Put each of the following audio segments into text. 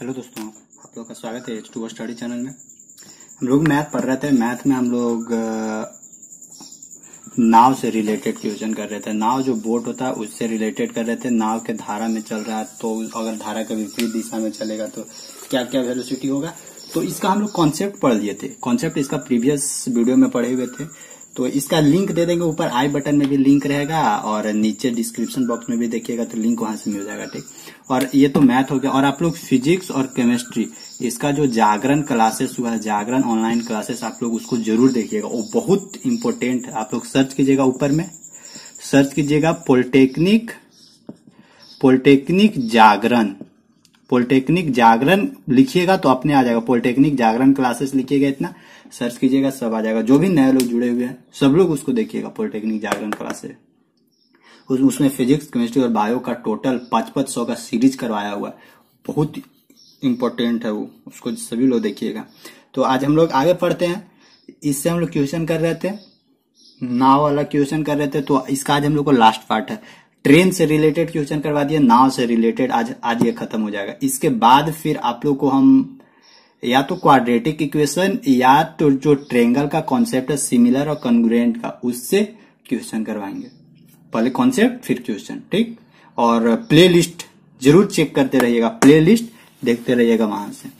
hello दोस्तों आप लोग का स्वागत है एच टू स्टडी चैनल में हम लोग मैथ पढ़ रहे थे मैथ में हम लोग नाव से रिलेटेड क्वेश्चन कर रहे थे नाव जो बोट होता है उससे रिलेटेड कर रहे थे नाव के धारा में चल रहा है तो अगर धारा का विपरीत दिशा में चलेगा तो क्या क्या वेलोसिटी होगा तो इसका हम लोग कॉन्सेप्ट पढ़ लिए थे कॉन्सेप्ट इसका प्रीवियस वीडियो में पढ़े हुए थे तो इसका लिंक दे देंगे ऊपर आई बटन में भी लिंक रहेगा और नीचे डिस्क्रिप्शन बॉक्स में भी देखिएगा तो लिंक वहां से मिल जाएगा ठीक और ये तो मैथ हो गया और आप लोग फिजिक्स और केमिस्ट्री इसका जो जागरण क्लासेस हुआ है जागरण ऑनलाइन क्लासेस आप लोग उसको जरूर देखिएगा वो बहुत इंपॉर्टेंट है आप लोग सर्च कीजिएगा ऊपर में सर्च कीजिएगा polytechnic polytechnic Jagran polytechnic Jagran लिखिएगा तो अपने आ जाएगा पॉलिटेक्निक जागरण क्लासेस लिखिएगा इतना सर्च कीजिएगा सब आ जाएगा जो भी नए लोग जुड़े हुए हैं सब लोग उसको देखिएगा पॉलिटेक्निक जागरण क्लासेस उस, उसमें फिजिक्स केमिस्ट्री और बायो का टोटल पांच पांच सौ का सीरीज करवाया हुआ है बहुत इंपॉर्टेंट है वो उसको सभी लोग देखिएगा तो आज हम लोग आगे पढ़ते हैं इससे हम लोग क्वेश्चन कर रहे थे नाव वाला क्वेश्चन कर रहे थे तो इसका आज हम लोग को लास्ट पार्ट है ट्रेन से रिलेटेड क्वेश्चन करवा दिया नाव से रिलेटेड आज आज ये खत्म हो जाएगा इसके बाद फिर आप लोग को हम या तो क्वाड्रेटिक इक्वेशन या तो जो ट्रेंगल का कॉन्सेप्ट है सिमिलर और कंग्रेंट का उससे क्वेश्चन करवाएंगे पहले कॉन्सेप्ट फिर क्वेश्चन ठीक और प्ले लिस्ट जरूर चेक करते रहिएगा प्ले लिस्ट देखते रहिएगा वहां से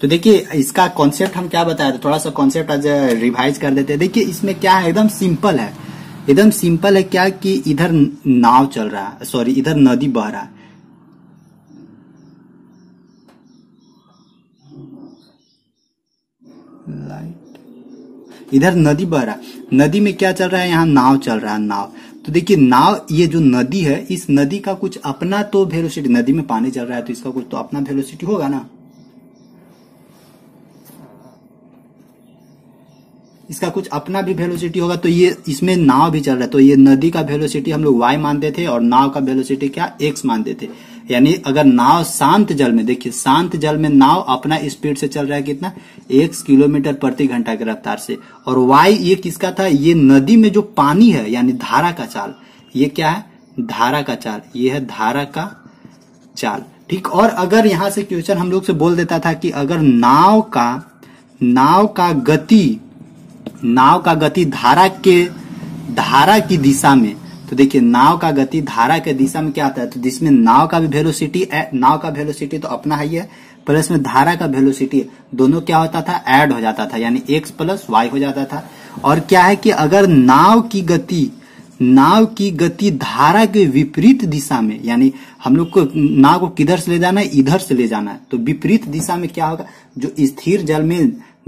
तो देखिए इसका कॉन्सेप्ट हम क्या बताया था थोड़ा सा कॉन्सेप्ट आज रिवाइज कर देते हैं देखिए इसमें क्या है एकदम सिंपल है एकदम सिंपल है क्या कि इधर नाव चल रहा है सॉरी इधर नदी बह रहा है लाइट इधर नदी बह रहा नदी में क्या चल रहा है यहाँ नाव चल रहा है नाव तो देखिए नाव ये जो नदी है इस नदी का कुछ अपना तो वेलोसिटी नदी में पानी चल रहा है तो इसका कुछ तो अपना वेलोसिटी होगा ना इसका कुछ अपना भी वेलोसिटी होगा तो ये इसमें नाव भी चल रहा है तो ये नदी का वेलोसिटी हम लोग वाई मानते थे और नाव का वेलोसिटी क्या एक्स मानते थे यानी अगर नाव शांत जल में देखिए शांत जल में नाव अपना स्पीड से चल रहा है कितना एक किलोमीटर प्रति घंटा की रफ्तार से और वाई ये किसका था ये नदी में जो पानी है यानी धारा का चाल ये क्या है धारा का चाल ये है धारा का चाल ठीक और अगर यहां से क्वेश्चन हम लोग से बोल देता था कि अगर नाव का नाव का गति नाव का गति धारा के धारा की दिशा में तो देखिए नाव का गति धारा के दिशा में क्या आता है तो जिसमें नाव का भी वेलोसिटी नाव का वेलोसिटी तो अपना ही है प्लस में धारा का वेलोसिटी दोनों क्या होता था ऐड हो जाता था यानी एक्स प्लस वाई हो जाता था और क्या है कि अगर नाव की गति नाव की गति धारा के विपरीत दिशा में यानी हम लोग को नाव को किधर से ले जाना है इधर से ले जाना है तो विपरीत दिशा में क्या होगा जो स्थिर जल में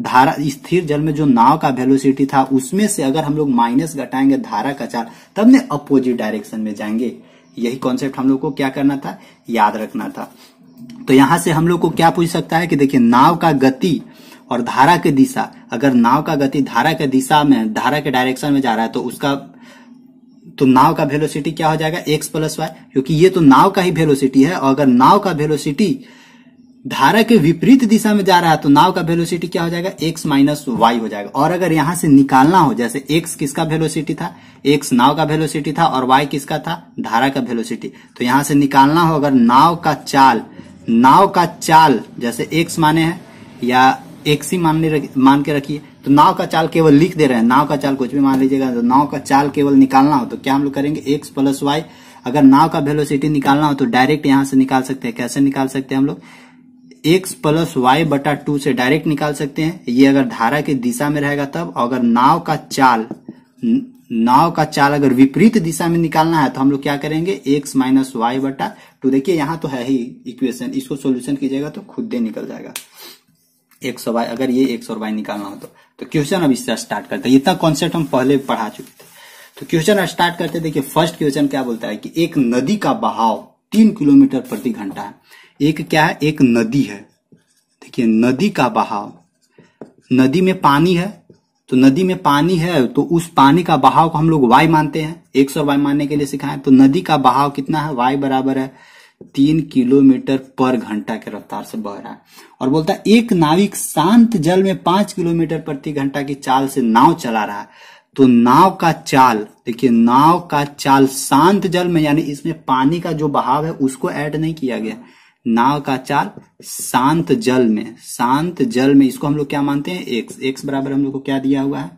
धारा स्थिर जल में जो नाव का वेलोसिटी था उसमें से अगर हम लोग माइनस घटाएंगे धारा का चाल तब ने अपोजिट डायरेक्शन में जाएंगे यही कॉन्सेप्ट हम लोग को क्या करना था याद रखना था तो यहां से हम लोग को क्या पूछ सकता है कि देखिए नाव का गति और धारा की दिशा अगर नाव का गति धारा के दिशा में धारा के डायरेक्शन में जा रहा है तो उसका तो नाव का वेलोसिटी क्या हो जाएगा एक्स प्लस वाई क्योंकि ये तो नाव का ही वेलोसिटी है और अगर नाव का वेलोसिटी धारा के विपरीत दिशा में जा रहा है तो नाव का वेलोसिटी क्या हो जाएगा एक्स माइनस वाई हो जाएगा और अगर यहां से निकालना हो जैसे एक्स किसका वेलोसिटी था एक्स नाव का वेलोसिटी था और वाई किसका था धारा का वेलोसिटी तो यहां से निकालना हो अगर नाव का चाल नाव का चाल जैसे एक्स माने है या एक्स ही मान मान के रखिए तो नाव का चाल केवल लिख दे रहे हैं नाव का चाल कुछ भी मान लीजिएगा तो नाव का चाल केवल निकालना हो तो क्या हम लोग करेंगे एक्स प्लस वाई अगर नाव का वेलोसिटी निकालना हो तो डायरेक्ट यहां से निकाल सकते हैं कैसे निकाल सकते हैं हम लोग एक्स प्लस वाई बटा टू से डायरेक्ट निकाल सकते हैं ये अगर धारा की दिशा में रहेगा तब अगर नाव का चाल नाव का चाल अगर विपरीत दिशा में निकालना है तो हम लोग क्या करेंगे एक्स माइनस वाई बटा टू देखिए यहाँ तो है ही इक्वेशन इसको सोल्यूशन कीजिएगा तो खुद दे निकल जाएगा एक्स सौ वाई अगर ये एक्स और वाई निकालना हो तो तो क्वेश्चन अब इससे स्टार्ट करते हैं इतना कॉन्सेप्ट हम पहले पढ़ा चुके थे तो क्वेश्चन स्टार्ट करते देखिए फर्स्ट क्वेश्चन क्या बोलता है कि एक नदी का बहाव तीन किलोमीटर प्रति घंटा है एक क्या है एक नदी है देखिए नदी का बहाव नदी में पानी है तो नदी में पानी है तो उस पानी का बहाव को हम लोग वाई मानते हैं एक सौ वाई मानने के लिए सिखाए तो नदी का बहाव कितना है वाई बराबर है तीन किलोमीटर पर घंटा के रफ्तार से बह रहा है और बोलता है एक नाविक शांत जल में पांच किलोमीटर प्रति घंटा की चाल से नाव चला रहा है तो नाव का चाल देखिए नाव का चाल शांत जल में यानी इसमें पानी का जो बहाव है उसको ऐड नहीं किया गया नाव का चाल शांत जल में शांत जल में इसको हम लोग क्या मानते हैं एक्स एक्स बराबर हम लोग को क्या दिया हुआ है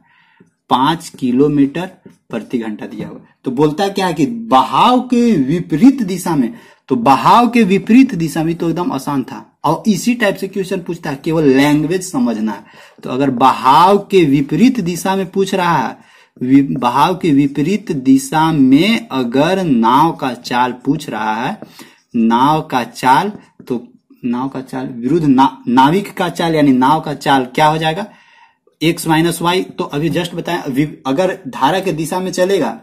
पांच किलोमीटर प्रति घंटा दिया हुआ तो बोलता क्या है कि बहाव के विपरीत दिशा में तो बहाव के विपरीत दिशा में तो एकदम आसान था और इसी टाइप से क्वेश्चन पूछता है केवल लैंग्वेज समझना है तो अगर बहाव के विपरीत दिशा में पूछ रहा है बहाव के विपरीत दिशा में अगर नाव का चाल पूछ रहा है नाव का चाल तो नाव का चाल विरुद्ध ना, नाविक का चाल यानी नाव का चाल क्या हो जाएगा एक्स माइनस वाई तो अभी जस्ट बताएं अगर धारा के दिशा में चलेगा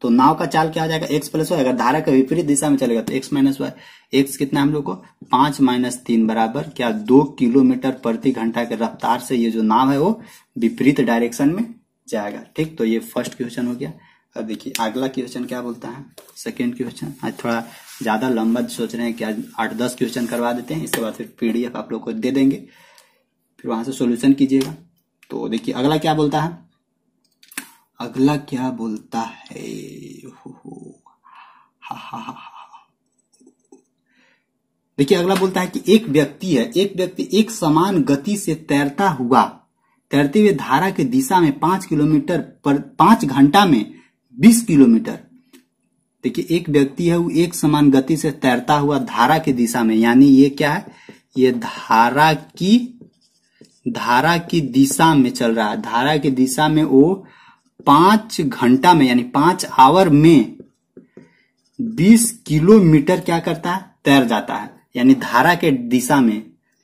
तो नाव का चाल क्या हो जाएगा एक्स प्लस वाई अगर धारा के विपरीत दिशा में चलेगा तो एक्स माइनस वाई एक्स कितना हम लोग को पांच माइनस तीन बराबर क्या दो किलोमीटर प्रति घंटा के रफ्तार से ये जो नाव है वो विपरीत डायरेक्शन में जाएगा ठीक तो ये फर्स्ट क्वेश्चन हो गया अब देखिए अगला क्वेश्चन क्या बोलता है सेकेंड क्वेश्चन आज थोड़ा ज्यादा लंबा सोच रहे हैं क्या आठ दस क्वेश्चन करवा देते हैं इसके बाद फिर पीडीएफ आप लोग को दे देंगे फिर वहां से सोल्यूशन कीजिएगा तो देखिए अगला क्या बोलता है अगला क्या बोलता है देखिए अगला बोलता है कि एक व्यक्ति है एक व्यक्ति एक समान गति से तैरता हुआ तैरते हुए धारा की दिशा में पांच किलोमीटर पर पांच घंटा में बीस किलोमीटर देखिए एक व्यक्ति है वो एक समान गति से तैरता हुआ धारा की दिशा में यानी ये क्या है ये धारा की धारा की दिशा में चल रहा है धारा की दिशा में वो पांच घंटा में यानी पांच आवर में बीस किलोमीटर क्या करता है तैर जाता है यानी धारा के दिशा में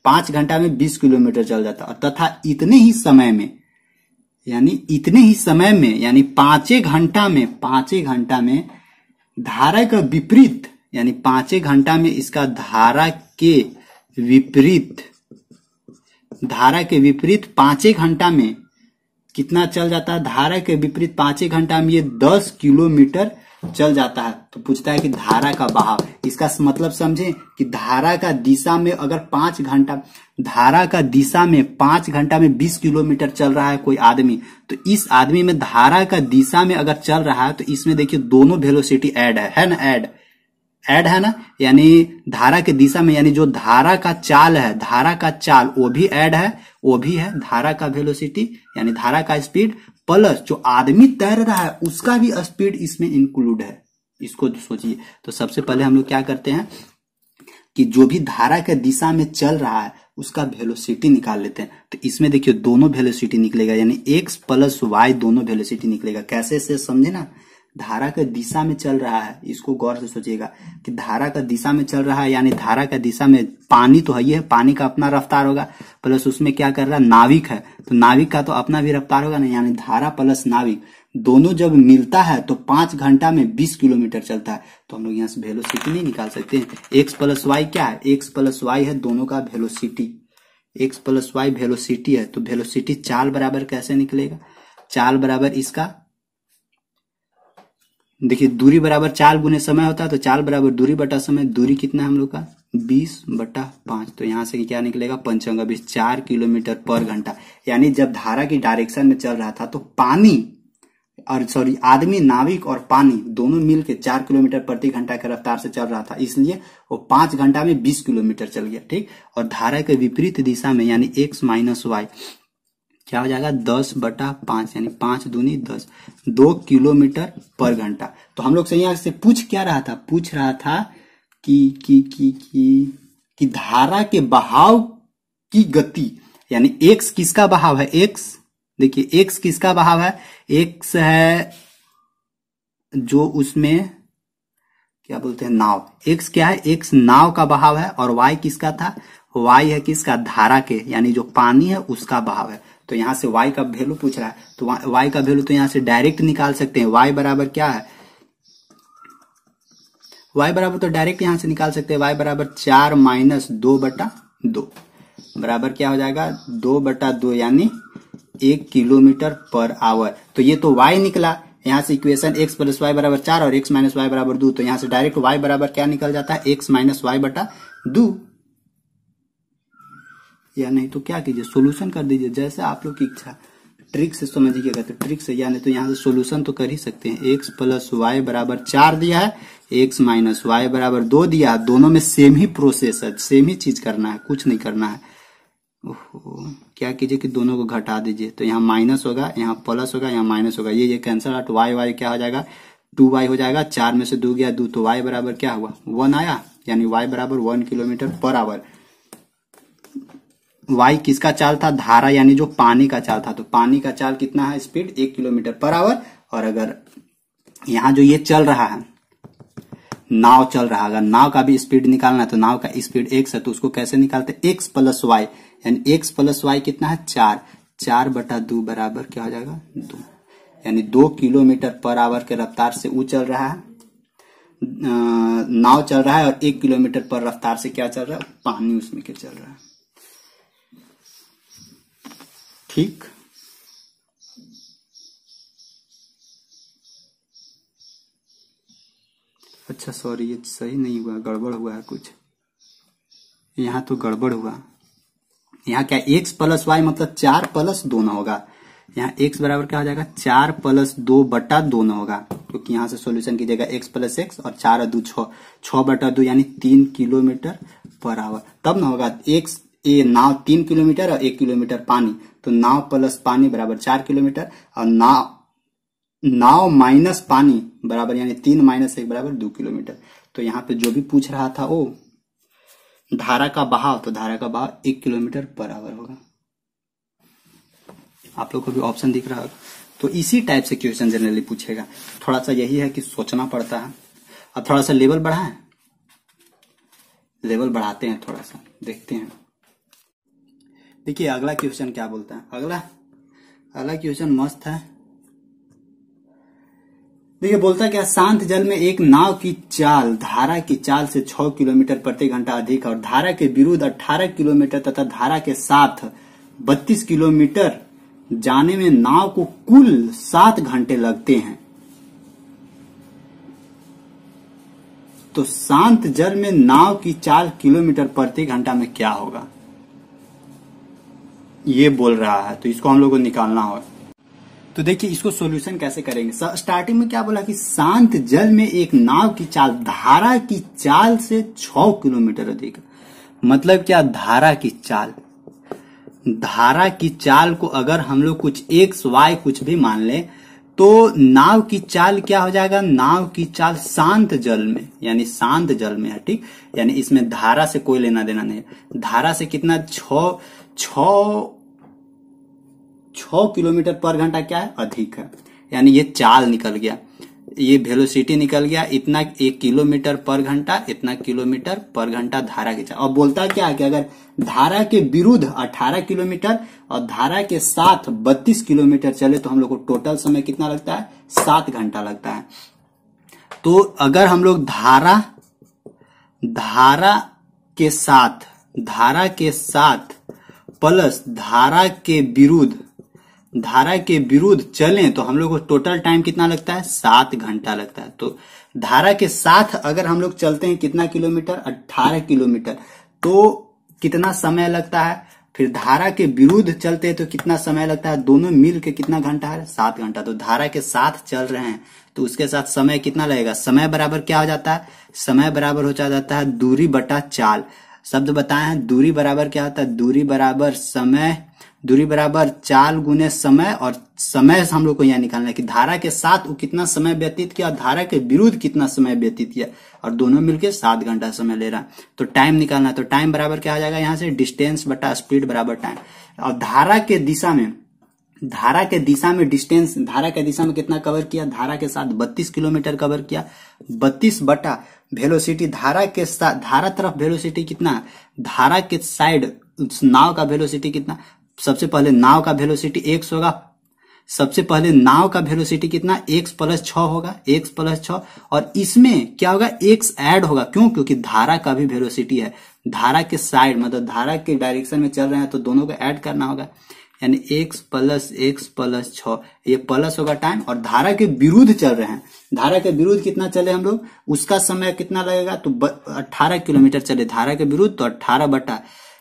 पांच घंटा में बीस किलोमीटर चल जाता है तथा इतने ही समय में यानी इतने ही समय में यानी पांचे घंटा में पांचे घंटा में धारा का विपरीत यानी पांचे घंटा में इसका धारा के विपरीत धारा के विपरीत पांचे घंटा में कितना चल जाता है धारा के विपरीत पांचे घंटा में ये दस किलोमीटर चल जाता है तो पूछता है कि धारा का बहाव इसका मतलब समझे कि धारा का दिशा में अगर पांच घंटा धारा का दिशा में पांच घंटा में बीस किलोमीटर चल रहा है कोई आदमी तो इस आदमी में धारा का दिशा में अगर चल रहा है तो इसमें देखिए दोनों वेलोसिटी एड है है ना ऐड एड है ना यानी धारा के दिशा में यानी जो धारा का चाल है धारा का चाल वो भी एड है वो भी है धारा का वेलोसिटी यानी धारा का स्पीड प्लस जो आदमी तैर रहा है उसका भी स्पीड इसमें इंक्लूड है इसको सोचिए तो सबसे पहले हम लोग क्या करते हैं कि जो भी धारा के दिशा में चल रहा है उसका वेलोसिटी निकाल लेते हैं तो इसमें देखिए दोनों वेलोसिटी निकलेगा यानी एक्स प्लस वाई दोनों वेलोसिटी निकलेगा कैसे से समझे ना धारा का दिशा में चल रहा है इसको गौर से सोचिएगा कि धारा का दिशा में चल रहा है यानी धारा का दिशा में पानी तो है ही है पानी का अपना रफ्तार होगा प्लस उसमें क्या कर रहा है नाविक है तो नाविक का तो अपना भी रफ्तार होगा ना यानी धारा प्लस नाविक दोनों जब मिलता है तो पांच घंटा में बीस किलोमीटर चलता है तो हम लोग यहाँ से वेलोसिटी नहीं निकाल सकते हैं एक्स प्लस वाई क्या है एक्स प्लस वाई है दोनों का velocity X plus Y velocity है तो वेलोसिटी चाल बराबर कैसे निकलेगा चाल बराबर इसका देखिए दूरी बराबर चाल गुने समय होता है तो चाल बराबर दूरी बटा समय दूरी कितना है हम लोग का बीस बटा पांच तो यहाँ से क्या निकलेगा पंचंग बीस चार किलोमीटर पर घंटा यानी जब धारा की डायरेक्शन में चल रहा था तो पानी और सॉरी आदमी नाविक और पानी दोनों मिल के चार किलोमीटर प्रति घंटा के रफ्तार से चल रहा था इसलिए वो पांच घंटा में बीस किलोमीटर चल गया ठीक और धारा के विपरीत दिशा में यानी एक्स माइनस वाई क्या हो जाएगा दस बटा पांच यानी पांच दूनी दस दो किलोमीटर पर घंटा तो हम लोग से यहां से पूछ क्या रहा था पूछ रहा था कि कि कि कि कि धारा के बहाव की गति यानी एक्स किसका बहाव है एक्स देखिए एक्स किसका बहाव है एक्स है जो उसमें क्या बोलते हैं नाव एक्स क्या है एक्स नाव का बहाव है और वाई किसका था वाई है किसका धारा के यानी जो पानी है उसका बहाव है तो यहाँ से y का वेल्यू पूछ रहा है तो y का वेल्यू तो यहाँ से डायरेक्ट निकाल सकते हैं y बराबर क्या है y बराबर तो डायरेक्ट यहाँ से निकाल सकते हैं y बराबर चार माइनस दो बटा दो बराबर क्या हो जाएगा दो बटा दो यानी एक किलोमीटर पर आवर तो ये तो y निकला यहाँ से इक्वेशन x प्लस वाई बराबर चार और x माइनस वाई बराबर दो तो यहाँ से डायरेक्ट y बराबर क्या निकल जाता है x माइनस वाई बटा दो या नहीं तो क्या कीजिए सोल्यूशन कर दीजिए जैसे आप लोग की इच्छा ट्रिक से समझिएगा तो ट्रिक से या नहीं तो यहाँ से सोल्यूशन तो कर ही सकते हैं एक्स प्लस वाई बराबर चार दिया है एक्स माइनस वाई बराबर दो दिया है दोनों में सेम ही प्रोसेस है सेम ही चीज करना है कुछ नहीं करना है ओहो क्या कीजिए कि दोनों को घटा दीजिए तो यहाँ माइनस होगा यहाँ प्लस होगा यहाँ माइनस होगा ये ये कैंसर आउट वाई वाई क्या हो जाएगा टू वाई हो जाएगा चार में से दो गया दो तो वाई बराबर क्या हुआ वन आया यानी वाई बराबर one kilometre per hour Y किसका चाल था धारा यानी जो पानी का चाल था तो पानी का चाल कितना है स्पीड एक किलोमीटर पर आवर और अगर यहाँ जो ये चल रहा है नाव चल रहा है अगर नाव का भी स्पीड निकालना है तो नाव का स्पीड एक है तो उसको कैसे निकालते एक्स प्लस वाई यानी एक्स प्लस वाई कितना है चार चार बटा दो बराबर क्या हो जाएगा दो यानी दो किलोमीटर पर आवर के रफ्तार से वो चल रहा है नाव चल रहा है और एक किलोमीटर पर रफ्तार से क्या चल रहा है पानी उसमें क्या चल रहा है ठीक अच्छा सॉरी ये सही नहीं हुआ गड़बड़ हुआ है कुछ यहां तो गड़बड़ हुआ यहां क्या एक्स प्लस वाई मतलब चार प्लस दो ना होगा यहाँ एक्स बराबर क्या हो जाएगा चार प्लस दो बटा दो ना होगा क्योंकि तो यहां से सोल्यूशन की जाएगा एक्स प्लस एक्स और चार दू दो बटा दो यानी तीन किलोमीटर पर आवर तब ना होगा एक्स ये नाव तीन किलोमीटर और एक किलोमीटर पानी तो नाव प्लस पानी बराबर चार किलोमीटर और नाव नाव माइनस पानी बराबर यानी तीन माइनस एक बराबर दो किलोमीटर तो यहाँ पे जो भी पूछ रहा था वो धारा का बहाव तो धारा का बहाव एक किलोमीटर पर आवर होगा आप लोग को भी ऑप्शन दिख रहा होगा तो इसी टाइप से क्वेश्चन जनरली पूछेगा थोड़ा सा यही है कि सोचना पड़ता है अब थोड़ा सा लेवल बढ़ाए लेवल बढ़ाते हैं थोड़ा सा देखते हैं देखिए अगला क्वेश्चन क्या बोलता है अगला अगला क्वेश्चन मस्त है देखिए बोलता क्या शांत जल में एक नाव की चाल धारा की चाल से छ किलोमीटर प्रति घंटा अधिक और धारा के विरुद्ध अठारह किलोमीटर तथा धारा के साथ बत्तीस किलोमीटर जाने में नाव को कुल सात घंटे लगते हैं तो शांत जल में नाव की चाल किलोमीटर प्रति घंटा में क्या होगा ये बोल रहा है तो इसको हम लोग को निकालना होगा तो देखिए इसको सॉल्यूशन कैसे करेंगे स्टार्टिंग में क्या बोला कि शांत जल में एक नाव की चाल धारा की चाल से छ किलोमीटर अधिक मतलब क्या धारा की चाल धारा की चाल को अगर हम लोग कुछ एक्स वाई कुछ भी मान ले तो नाव की चाल क्या हो जाएगा नाव की चाल शांत जल में यानी शांत जल में है ठीक यानी इसमें धारा से कोई लेना देना नहीं धारा से कितना छ छ किलोमीटर पर घंटा क्या है अधिक है यानी ये चाल निकल गया ये वेलोसिटी निकल गया इतना एक किलोमीटर पर घंटा इतना किलोमीटर पर घंटा धारा की अब बोलता क्या है कि अगर धारा के विरुद्ध 18 किलोमीटर और धारा के साथ 32 किलोमीटर चले तो हम लोग को टोटल समय कितना लगता है सात घंटा लगता है तो अगर हम लोग धारा धारा के साथ धारा के साथ प्लस धारा के विरुद्ध धारा के विरुद्ध चलें तो हम लोग को टोटल टाइम कितना लगता है सात घंटा लगता है तो धारा के साथ अगर हम लोग चलते हैं कितना किलोमीटर अट्ठारह किलोमीटर तो कितना समय लगता है फिर धारा के विरुद्ध चलते हैं तो कितना समय लगता है दोनों मिल के कितना घंटा है सात घंटा तो धारा के साथ चल रहे हैं तो उसके साथ समय कितना लगेगा समय बराबर क्या हो जाता है समय बराबर हो जाता है दूरी बटा चाल शब्द बताए हैं दूरी बराबर क्या होता है दूरी बराबर समय दूरी बराबर चाल गुने समय और समय हम लोग को यह निकालना है कि धारा के साथ वो कितना समय व्यतीत किया और धारा के विरुद्ध कितना समय व्यतीत किया और दोनों मिलकर सात घंटा समय ले रहा है तो टाइम निकालना है तो टाइम बराबर क्या आ जाएगा यहाँ से डिस्टेंस बटा स्पीड बराबर टाइम और धारा के दिशा में धारा के दिशा में डिस्टेंस धारा के दिशा में कितना कवर किया धारा के साथ बत्तीस किलोमीटर कवर किया बत्तीस बटा वेलोसिटी धारा के साथ धारा तरफ वेलोसिटी कितना धारा के साइड नाव का वेलोसिटी कितना सबसे पहले नाव का वेलोसिटी एक होगा सबसे पहले नाव का वेलोसिटी कितना x प्लस छ होगा x प्लस छ और इसमें क्या होगा एक्स ऐड होगा क्यों क्योंकि धारा का भी वेलोसिटी है धारा के साइड मतलब धारा के डायरेक्शन में चल रहे हैं तो दोनों को ऐड करना होगा यानी एक्स प्लस एक्स प्लस छ ये प्लस होगा टाइम और धारा के विरुद्ध चल रहे हैं धारा के विरुद्ध कितना चले हम लोग उसका समय कितना लगेगा तो अट्ठारह किलोमीटर चले धारा के विरुद्ध तो अट्ठारह बटा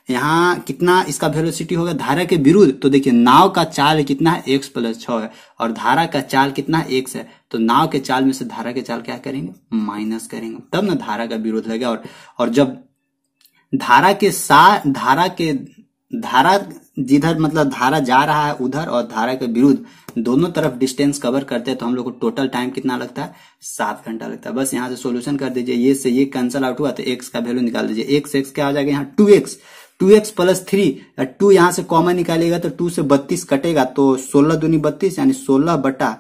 यहाँ कितना इसका वेलोसिटी होगा धारा के विरुद्ध तो देखिए नाव का चाल कितना है एक्स प्लस छ है और धारा का चाल कितना है एक्स है तो नाव के चाल में से धारा के चाल क्या करेंगे माइनस करेंगे तब ना धारा का विरोध लगेगा और और जब धारा के साथ धारा के धारा जिधर मतलब धारा जा रहा है उधर और धारा के विरुद्ध दोनों तरफ डिस्टेंस कवर करते हैं तो हम लोग को टोटल टाइम कितना लगता है सात घंटा लगता है बस यहाँ से सोल्यूशन कर दीजिए ये से ये कैंसल आउट हुआ तो एक्स का वैल्यू निकाल दीजिए एक्स एक्स क्या आ जाएगा यहाँ two X two X plus three two यहाँ से कॉमन निकालेगा तो टू से बत्तीस कटेगा तो सोलह दूनी बत्तीस यानी सोलह बटा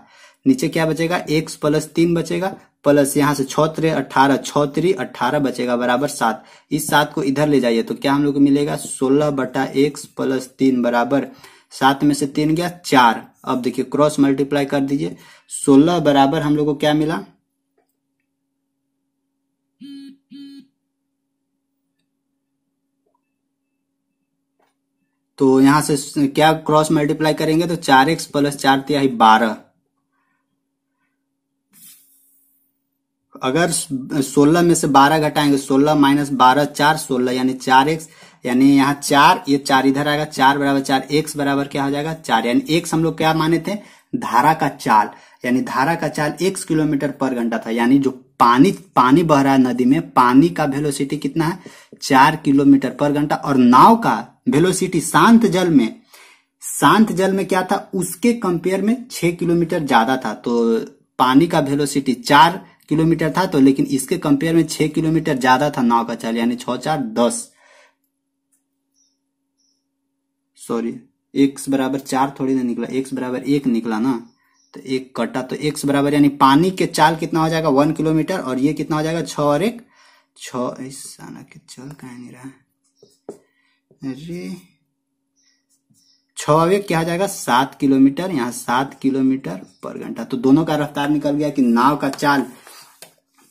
नीचे क्या बचेगा एक्स प्लस तीन बचेगा प्लस यहाँ से छोत्रे अठारह छोत्री अठारह बचेगा बराबर सात इस सात को इधर ले जाइए तो क्या हम लोग को मिलेगा सोलह बटा एक प्लस तीन बराबर सात में से तीन गया चार अब देखिए क्रॉस मल्टीप्लाई कर दीजिए सोलह बराबर हम लोग को क्या मिला तो यहां से क्या क्रॉस मल्टीप्लाई करेंगे तो चार एक्स प्लस चार तिहाई बारह अगर सोलह में से बारह घटाएंगे सोलह माइनस बारह चार सोलह यानी चार एक्स यानी यहाँ चार ये चार इधर आएगा चार बराबर चार एक्स बराबर क्या हो जाएगा चार यानी एक्स हम लोग क्या माने थे धारा का चाल यानी धारा का चाल एक्स किलोमीटर पर घंटा था यानी जो पानी पानी बह रहा है नदी में पानी का वेलोसिटी कितना है चार किलोमीटर पर घंटा और नाव का वेलोसिटी शांत जल में शांत जल में क्या था उसके कंपेयर में छह किलोमीटर ज्यादा था तो पानी का वेलोसिटी चार किलोमीटर था तो लेकिन इसके कंपेयर में छह किलोमीटर ज्यादा था नाव का चाल यानी छ चार दस सॉरी एक्स बराबर चार थोड़ी ना निकला एक्स बराबर एक निकला ना तो एक कटा तो एक्स बराबर यानी पानी के चाल कितना हो जाएगा वन किलोमीटर और ये कितना हो जाएगा छ और एक छाना के चल कह नहीं रहा अरे छ एक क्या हो जाएगा सात किलोमीटर यहाँ सात किलोमीटर पर घंटा तो दोनों का रफ्तार निकल गया कि नाव का चाल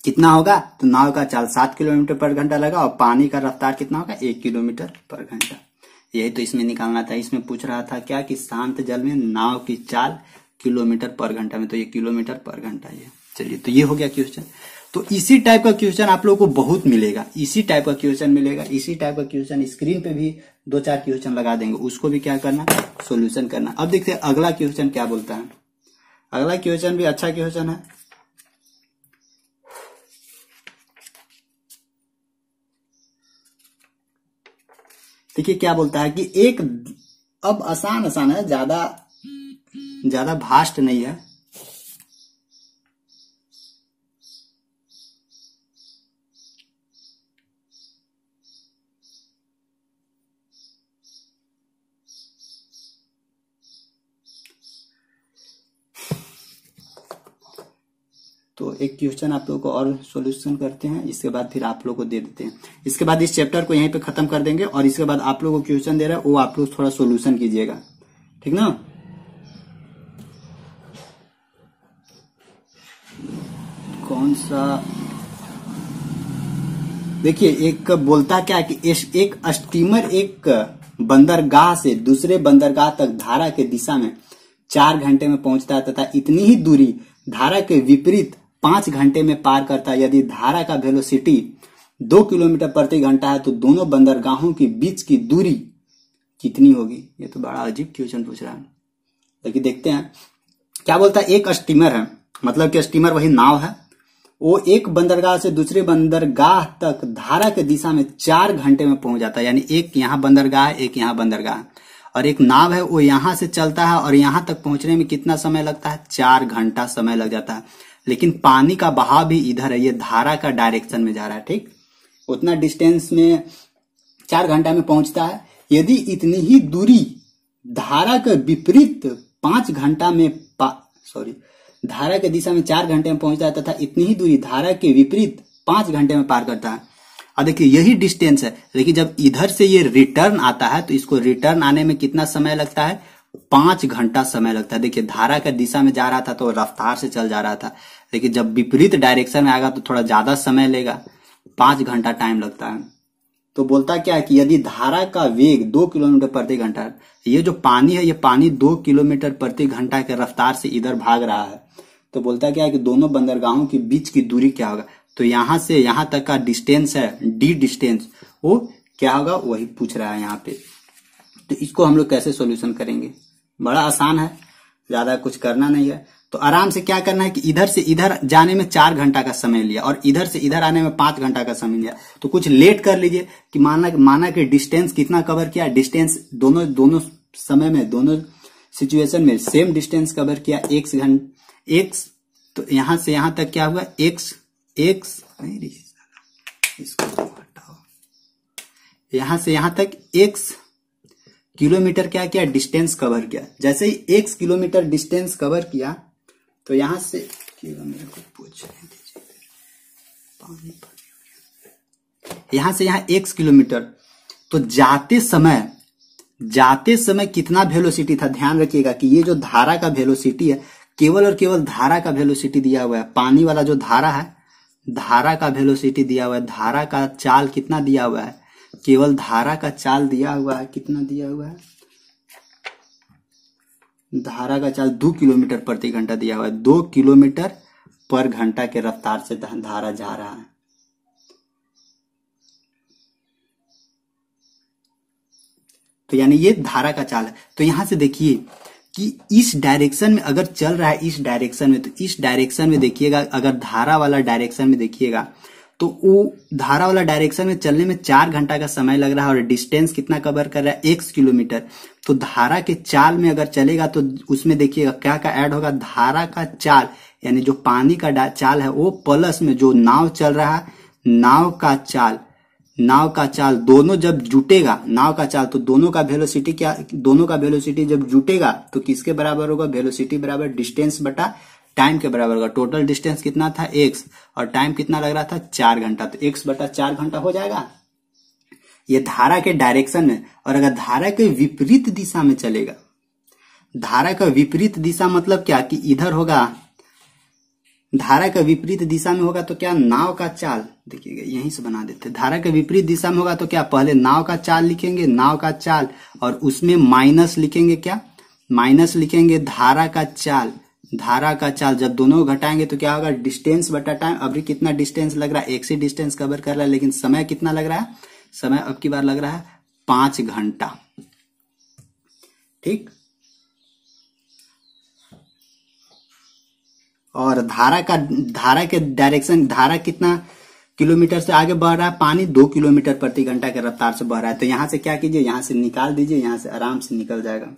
कितना होगा तो नाव का चाल सात किलोमीटर पर घंटा लगा और पानी का रफ्तार कितना होगा एक किलोमीटर पर घंटा यही तो इसमें निकालना था इसमें पूछ रहा था क्या कि शांत जल में नाव की चाल किलोमीटर पर घंटा में तो ये किलोमीटर पर घंटा ये चलिए तो ये हो गया क्वेश्चन तो इसी टाइप का क्वेश्चन आप लोगों को बहुत मिलेगा इसी टाइप का क्वेश्चन मिलेगा इसी टाइप का क्वेश्चन स्क्रीन पे भी दो चार क्वेश्चन लगा देंगे उसको भी क्या करना सोल्यूशन करना अब देखते हैं अगला क्वेश्चन क्या बोलता है अगला क्वेश्चन भी अच्छा क्वेश्चन है देखिए क्या बोलता है कि एक अब आसान आसान है ज्यादा ज्यादा भास्ट नहीं है तो एक क्वेश्चन आप लोगों को और सोल्यूशन करते हैं इसके बाद फिर आप लोग को दे देते हैं इसके बाद इस चैप्टर को यहीं पे खत्म कर देंगे और इसके बाद आप लोग को क्वेश्चन दे रहा है वो आप लोग थोड़ा सोल्यूशन कीजिएगा ठीक ना कौन सा देखिए एक बोलता क्या कि एक स्टीमर एक बंदरगाह से दूसरे बंदरगाह तक धारा के दिशा में चार घंटे में पहुंचता है तथा इतनी ही दूरी धारा के विपरीत पांच घंटे में पार करता है यदि धारा का वेलोसिटी दो किलोमीटर प्रति घंटा है तो दोनों बंदरगाहों के बीच की दूरी कितनी होगी ये तो बड़ा अजीब क्वेश्चन पूछ रहा है देखिए देखते हैं क्या बोलता है एक स्टीमर है मतलब कि स्टीमर वही नाव है वो एक बंदरगाह से दूसरे बंदरगाह तक धारा के दिशा में चार घंटे में पहुंच जाता है यानी एक यहाँ बंदरगाह एक यहाँ बंदरगाह और एक नाव है वो यहां से चलता है और यहां तक पहुंचने में कितना समय लगता है चार घंटा समय लग जाता है लेकिन पानी का बहाव भी इधर है ये धारा का डायरेक्शन में जा रहा है ठीक उतना डिस्टेंस में चार घंटा में पहुंचता है यदि इतनी ही दूरी धारा के विपरीत पांच घंटा में सॉरी धारा के दिशा में चार घंटे में पहुंचता है तथा इतनी ही दूरी धारा के विपरीत पांच घंटे में पार करता है और देखिए यही डिस्टेंस है लेकिन जब इधर से ये रिटर्न आता है तो इसको रिटर्न आने में कितना समय लगता है पांच घंटा समय लगता है देखिए धारा का दिशा में जा रहा था तो रफ्तार से चल जा रहा था लेकिन जब विपरीत डायरेक्शन में आएगा तो थोड़ा ज्यादा समय लेगा पांच घंटा टाइम लगता है तो बोलता क्या है कि यदि धारा का वेग दो किलोमीटर प्रति घंटा ये जो पानी है ये पानी दो किलोमीटर प्रति घंटा के रफ्तार से इधर भाग रहा है तो बोलता क्या है कि दोनों बंदरगाहों के बीच की दूरी क्या होगा तो यहां से यहां तक का डिस्टेंस है डी डिस्टेंस वो क्या होगा वही पूछ रहा है यहाँ पे तो इसको हम लोग कैसे सोल्यूशन करेंगे बड़ा आसान है ज्यादा कुछ करना नहीं है तो आराम से क्या करना है कि इधर से इधर जाने में चार घंटा का समय लिया और इधर से इधर आने में पांच घंटा का समय लिया तो कुछ लेट कर लीजिए कि माना माना कि डिस्टेंस कितना कवर किया डिस्टेंस दोनों दोनों समय में दोनों सिचुएशन में सेम डिस्टेंस कवर किया एक घंटा एक तो यहां से यहां तक क्या हुआ एक, एक्स इसको तो यहां से यहां तक एक किलोमीटर क्या किया डिस्टेंस कवर किया जैसे ही एक किलोमीटर डिस्टेंस कवर किया तो यहां से किलोमीटर को पूछ यहां से यहां एक किलोमीटर तो जाते समय जाते समय कितना वेलोसिटी था ध्यान रखिएगा कि ये जो धारा का वेलोसिटी है केवल और केवल धारा का वेलोसिटी दिया हुआ है पानी वाला जो धारा है धारा का वेलोसिटी दिया हुआ है धारा का चाल कितना दिया हुआ है केवल धारा का चाल दिया हुआ है कितना दिया हुआ है धारा का चाल दो किलोमीटर प्रति घंटा दिया हुआ है दो किलोमीटर पर घंटा के रफ्तार से धारा जा रहा है तो यानी ये धारा का चाल है तो यहां से देखिए कि इस डायरेक्शन में अगर चल रहा है इस डायरेक्शन में तो इस डायरेक्शन में देखिएगा अगर धारा वाला डायरेक्शन में देखिएगा तो वो धारा वाला डायरेक्शन में चलने में चार घंटा का समय लग रहा है और डिस्टेंस कितना कवर कर रहा है एक किलोमीटर तो धारा के चाल में अगर चलेगा तो उसमें देखिएगा क्या का ऐड होगा धारा का चाल यानी जो पानी का चाल है वो प्लस में जो नाव चल रहा है नाव का चाल नाव का चाल दोनों जब जुटेगा नाव का चाल तो दोनों का वेलोसिटी क्या दोनों का वेलोसिटी जब जुटेगा तो किसके बराबर होगा वेलोसिटी बराबर डिस्टेंस बटा टाइम के बराबर होगा टोटल डिस्टेंस कितना था x और टाइम कितना लग रहा था चार घंटा तो x बटा चार घंटा हो जाएगा ये धारा के डायरेक्शन में और अगर धारा के विपरीत दिशा में चलेगा धारा का विपरीत दिशा मतलब क्या कि इधर होगा धारा का विपरीत दिशा में होगा तो क्या नाव का चाल देखिएगा यहीं से बना देते धारा के विपरीत दिशा में होगा तो क्या पहले नाव का चाल लिखेंगे नाव का चाल और उसमें माइनस लिखेंगे क्या माइनस लिखेंगे धारा का चाल धारा का चाल जब दोनों घटाएंगे तो क्या होगा डिस्टेंस बटा टाइम अभी कितना डिस्टेंस लग रहा है एक से डिस्टेंस कवर कर रहा है लेकिन समय कितना लग रहा है समय अब की बार लग रहा है पांच घंटा ठीक और धारा का धारा के डायरेक्शन धारा कितना किलोमीटर से आगे बढ़ रहा है पानी दो किलोमीटर प्रति घंटा के रफ्तार से बढ़ रहा है तो यहां से क्या कीजिए यहां से निकाल दीजिए यहां से आराम से निकल जाएगा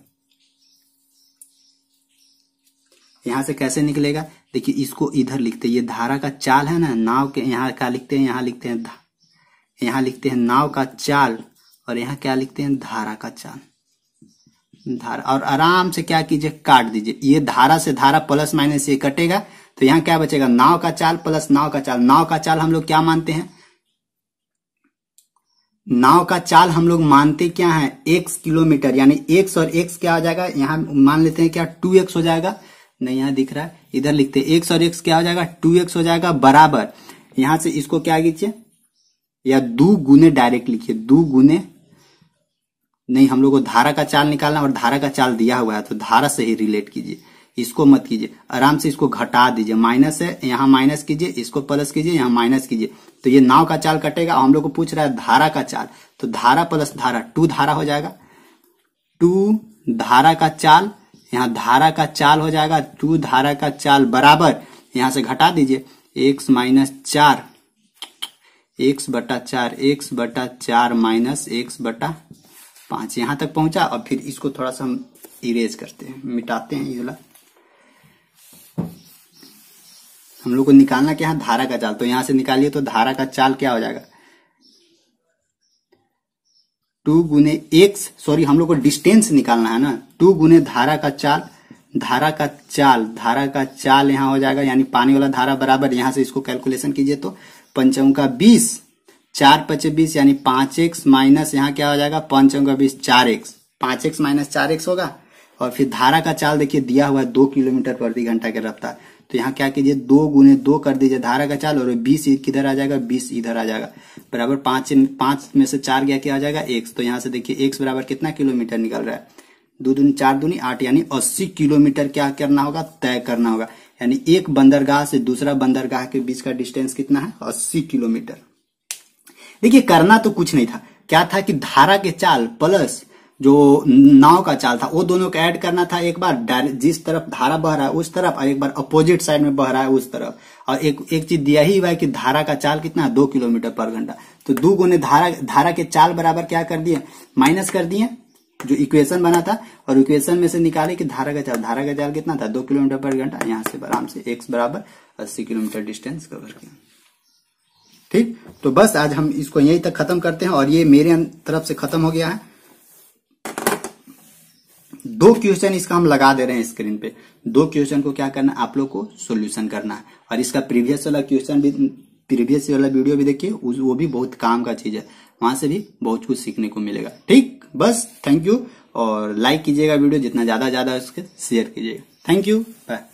यहाँ से कैसे निकलेगा देखिए इसको इधर लिखते हैं ये धारा का चाल है ना नाव के यहाँ क्या लिखते हैं यहाँ लिखते हैं यहाँ लिखते हैं नाव का चाल और यहाँ क्या लिखते हैं धारा का चाल धारा और आराम से क्या कीजिए काट दीजिए ये धारा से धारा प्लस माइनस ये कटेगा तो यहाँ क्या बचेगा नाव का चाल प्लस नाव का चाल नाव का चाल हम लोग क्या मानते हैं नाव का चाल हम लोग मानते क्या है एक्स किलोमीटर यानी एक्स और एक्स क्या हो जाएगा यहाँ मान लेते हैं क्या टू एक्स हो जाएगा नहीं यहाँ दिख रहा है इधर लिखते एक्स और एक्स क्या हो जाएगा टू एक्स हो जाएगा बराबर यहां से इसको क्या कीजिए या दू गुने डायरेक्ट लिखिए दू गुने नहीं हम लोग को धारा का चाल निकालना और धारा का चाल दिया हुआ है तो धारा से ही रिलेट कीजिए इसको मत कीजिए आराम से इसको घटा दीजिए माइनस है यहाँ माइनस कीजिए इसको प्लस कीजिए यहाँ माइनस कीजिए तो ये नाव का चाल कटेगा हम लोग को पूछ रहा है धारा का चाल तो धारा प्लस धारा टू धारा हो जाएगा टू धारा का चाल यहाँ धारा का चाल हो जाएगा टू धारा का चाल बराबर यहां से घटा दीजिए एक्स माइनस चार एक्स बटा चार एक्स बटा चार माइनस एक्स बटा पांच यहां तक पहुंचा और फिर इसको थोड़ा सा हम इरेज करते हैं मिटाते हैं ये हम लोग को निकालना क्या है धारा का चाल तो यहां से निकालिए तो धारा का चाल क्या हो जाएगा टू गुने एक्स सॉरी हम लोग को डिस्टेंस निकालना है ना टू गुने धारा का चाल धारा का चाल धारा का चाल यहाँ हो जाएगा यानी पानी वाला धारा बराबर यहाँ से इसको कैलकुलेशन कीजिए तो पंचम का बीस चार पचे बीस यानी पांच एक्स माइनस यहाँ क्या हो जाएगा पंचम का बीस चार एक्स पांच एक्स माइनस चार एक्स होगा और फिर धारा का चाल देखिए दिया हुआ है दो किलोमीटर प्रति घंटा के रफ्तार तो यहाँ क्या कीजिए दो गुने दो कर दीजिए धारा का चाल और बीस किधर आ जाएगा बीस इधर आ जाएगा बराबर पांच पांच में से चार गया क्या आ जाएगा एक्स तो यहाँ से देखिए एक्स बराबर कितना किलोमीटर निकल रहा है दो दूनी चार दूनी आठ यानी अस्सी किलोमीटर क्या करना होगा तय करना होगा यानी एक बंदरगाह से दूसरा बंदरगाह के बीच का डिस्टेंस कितना है अस्सी किलोमीटर देखिए करना तो कुछ नहीं था क्या था कि धारा के चाल प्लस जो नाव का चाल था वो दोनों को ऐड करना था एक बार जिस तरफ धारा बह रहा है उस तरफ और एक बार अपोजिट साइड में बह रहा है उस तरफ और एक एक चीज दिया ही हुआ है कि धारा का चाल कितना है दो किलोमीटर पर घंटा तो दो गुने धारा धारा के चाल बराबर क्या कर दिए माइनस कर दिए जो इक्वेशन बना था और इक्वेशन में से निकाले कि धारा का चाल धारा का चाल कितना था दो किलोमीटर पर घंटा यहाँ से आराम से एक्स बराबर अस्सी किलोमीटर डिस्टेंस कवर किया ठीक तो बस आज हम इसको यहीं तक खत्म करते हैं और ये मेरे तरफ से खत्म हो गया है दो क्वेश्चन इसका हम लगा दे रहे हैं स्क्रीन पे दो क्वेश्चन को क्या करना आप लोग को सोल्यूशन करना है और इसका प्रीवियस वाला क्वेश्चन भी प्रीवियस वाला वीडियो भी देखिए वो भी बहुत काम का चीज है वहां से भी बहुत कुछ सीखने को मिलेगा ठीक बस थैंक यू और लाइक कीजिएगा वीडियो जितना ज्यादा ज्यादा उसके शेयर कीजिएगा थैंक यू बाय